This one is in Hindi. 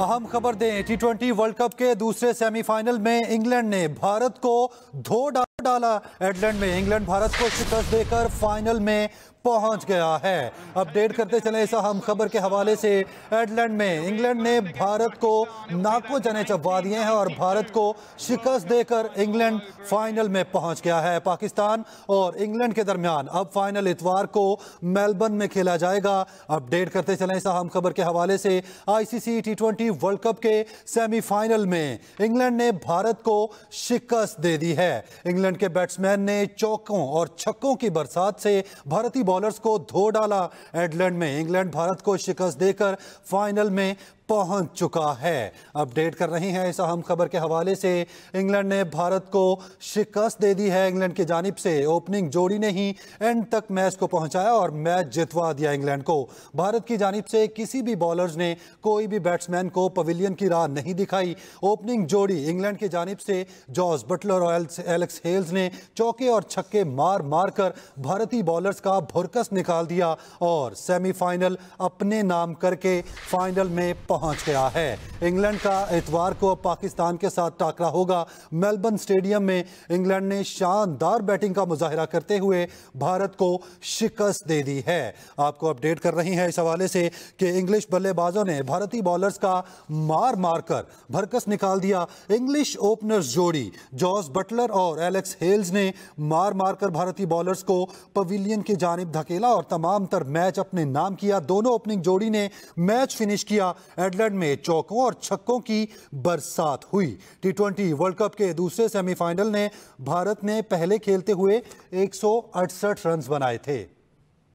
अहम खबर दें टी ट्वेंटी वर्ल्ड कप के दूसरे सेमीफाइनल में इंग्लैंड ने भारत को धो डाला एडलैंड में इंग्लैंड भारत को शिकस्त देकर फाइनल में पहुंच गया है अपडेट करते चले इस अहम खबर के हवाले से एडलैंड में इंग्लैंड ने भारत को नाको जने चबवा दिए हैं और भारत को शिकस्त देकर इंग्लैंड फाइनल में पहुंच गया है पाकिस्तान और इंग्लैंड के दरमियान अब फाइनल इतवार को मेलबर्न में खेला जाएगा अपडेट करते चले इस अहम खबर के हवाले से ICC T twenty world cup के सेमीफाइनल में इंग्लैंड ने भारत को शिकस्त दे दी है इंग्लैंड के बैट्समैन ने चौकों और छक्कों की बरसात से भारतीय बॉलर्स को धो डाला एडलैंड में इंग्लैंड भारत को शिकस्त देकर फाइनल में पहुंच चुका है अपडेट कर रही हैं इस अहम खबर के हवाले से इंग्लैंड ने भारत को शिकस्त दे दी है इंग्लैंड की जानब से ओपनिंग जोड़ी ने ही एंड तक मैच को पहुंचाया और मैच जितवा दिया इंग्लैंड को भारत की जानब से किसी भी बॉलर्स ने कोई भी बैट्समैन को पवेलियन की राह नहीं दिखाई ओपनिंग जोड़ी इंग्लैंड की जानब से जॉर्ज बटलर और एलेक्स हेल्स ने चौके और छक्के मार मार कर भारतीय बॉलर्स का भुरकस निकाल दिया और सेमीफाइनल अपने नाम करके फाइनल में पहुंच पहुंच गया है इंग्लैंड का इतवार को अब पाकिस्तान के साथ टाकरा होगा मेलबर्न स्टेडियम में इंग्लैंड ने शानदार बैटिंग का मुजाहरा करते हुए भारत को शिकस्त दे दी है आपको अपडेट कर रही हैं इस हवाले से कि इंग्लिश बल्लेबाजों ने भारतीय बॉलर्स का मार मार कर भरकस निकाल दिया इंग्लिश ओपनर्स जोड़ी जॉर्ज बटलर और एलेक्स हेल्स ने मार मार कर भारतीय बॉलर्स को पवीलियन की जानब धकेला और तमाम तर मैच अपने नाम किया दोनों ओपनिंग जोड़ी ने मैच फिनिश किया आयरलैंड में चौकों और छक्कों की बरसात हुई टी ट्वेंटी वर्ल्ड कप के दूसरे सेमीफाइनल में भारत ने पहले खेलते हुए एक रन बनाए थे